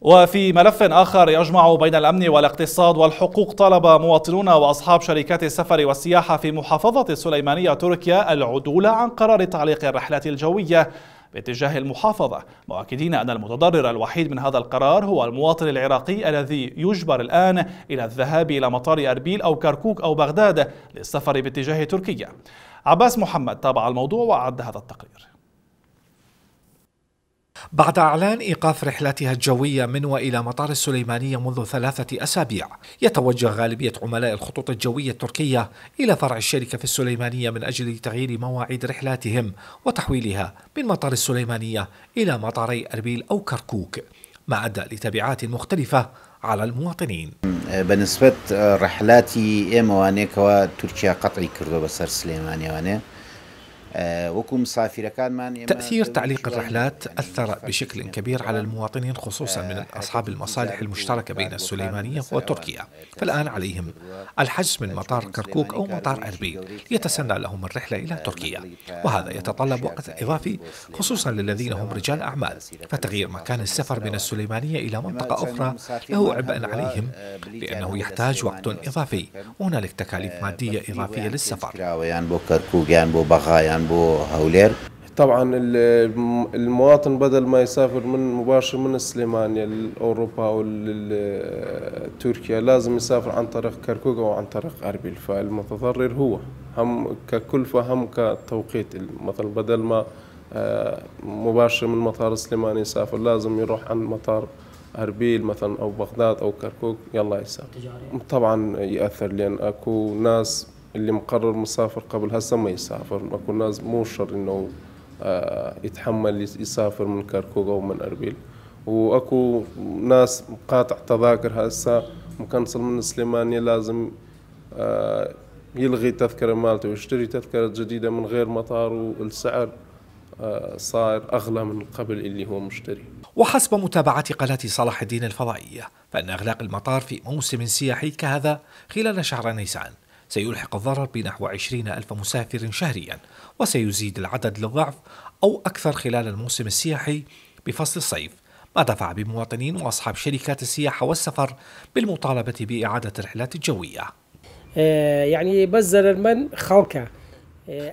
وفي ملف آخر يجمع بين الأمن والاقتصاد والحقوق طلب مواطنون وأصحاب شركات السفر والسياحة في محافظة السليمانية تركيا العدول عن قرار تعليق الرحلات الجوية باتجاه المحافظة مؤكدين أن المتضرر الوحيد من هذا القرار هو المواطن العراقي الذي يجبر الآن إلى الذهاب إلى مطار أربيل أو كركوك أو بغداد للسفر باتجاه تركيا عباس محمد تابع الموضوع وأعد هذا التقرير بعد إعلان إيقاف رحلاتها الجوية من وإلى مطار السليمانية منذ ثلاثة أسابيع يتوجه غالبية عملاء الخطوط الجوية التركية إلى فرع الشركة في السليمانية من أجل تغيير مواعيد رحلاتهم وتحويلها من مطار السليمانية إلى مطاري أربيل أو كركوك ما أدى لتبعات مختلفة على المواطنين بالنسبة رحلاتي إما وانيك وتركيا قطعي كردو بسر سليمانية وانيك آه، كان من تأثير تعليق الرحلات يعني أثر بشكل يعني. كبير على المواطنين خصوصا من آه، أصحاب المصالح المشتركة بين السليمانية وتركيا فالآن عليهم الحجز من مطار كركوك أو مطار أربيل ليتسنى لهم الرحلة إلى آه، تركيا وهذا يتطلب وقت إضافي خصوصا للذين هم رجال أعمال فتغيير مكان السفر من السليمانية إلى منطقة أخرى له عبء عليهم لأنه يحتاج وقت إضافي وهنالك تكاليف مادية إضافية للسفر بو هولير طبعا المواطن بدل ما يسافر من مباشر من سليمانيا لاوروبا او تركيا لازم يسافر عن طريق كركوك او عن طريق اربيل فالمتضرر هو هم ككلفه هم كتوقيت مثلا بدل ما آه، مباشر من مطار سليمانيا يسافر لازم يروح عن مطار اربيل مثلا او بغداد او كركوك يلا يسافر طبعا ياثر لان اكو ناس اللي مقرر مسافر قبل هسه ما يسافر ما كنا مو شر انه آه، يتحمل يسافر من كركوك او من اربيل واكو ناس قاطع تذاكر هسه مكنسل من سليمانيه لازم آه، يلغي التذكره مالته ويشتري تذكره جديده من غير مطار والسعر آه، صار أغلى من قبل اللي هو مشتري وحسب متابعة قناة صلاح الدين الفضائية فإن إغلاق المطار في موسم سياحي كهذا خلال شهر نيسان سيلحق الضرر بنحو 20 ألف مسافر شهريا وسيزيد العدد للضعف أو أكثر خلال الموسم السياحي بفصل الصيف ما دفع بمواطنين وأصحاب شركات السياحة والسفر بالمطالبة بإعادة الرحلات الجوية آه، يعني بزر المن خالكه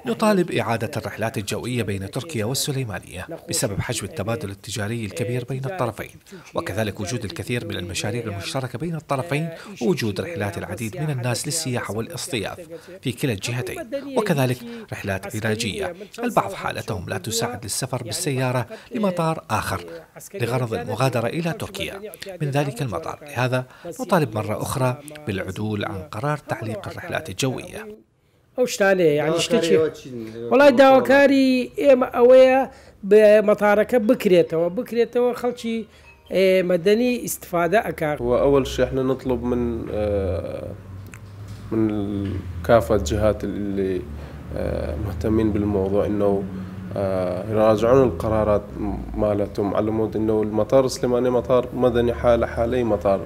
نطالب آه، إعادة الرحلات الجوية بين تركيا والسليمانية بسبب حجم التبادل التجاري الكبير بين الطرفين وكذلك وجود الكثير من المشاريع المشتركة بين الطرفين ووجود رحلات العديد من الناس للسياحة والاصطياف في كلا الجهتين وكذلك رحلات علاجية البعض حالتهم لا تساعد للسفر بالسيارة لمطار آخر لغرض المغادرة إلى تركيا من ذلك المطار لهذا نطالب مرة أخرى بالعدول عن قرار تعليق الرحلات الجوية او ئەو شتانەیە یان شتێکی وڵای داواکاری ئێمە ئەوەیە مەتارەکە بکرێتەوە بکرێتەوە خەڵکی مدني استفاده ئەکار وأول شيء احنا نطلب من من كافة الجهات اللي مهتمين بالموضوع انه يراجعون القرارات مالتهم على مود انه المطار السليماني مطار مدني حاله حال اي مطار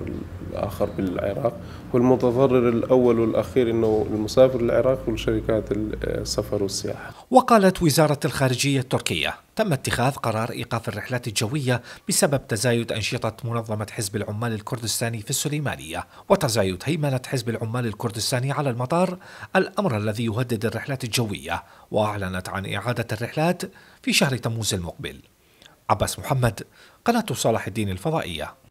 الآخر بالعراق والمتضرر الأول والأخير أنه المسافر العراق والشركات السفر والسياحة وقالت وزارة الخارجية التركية تم اتخاذ قرار إيقاف الرحلات الجوية بسبب تزايد أنشطة منظمة حزب العمال الكردستاني في السليمانية وتزايد هيمنة حزب العمال الكردستاني على المطار الأمر الذي يهدد الرحلات الجوية وأعلنت عن إعادة الرحلات في شهر تموز المقبل عباس محمد قناة صلاح الدين الفضائية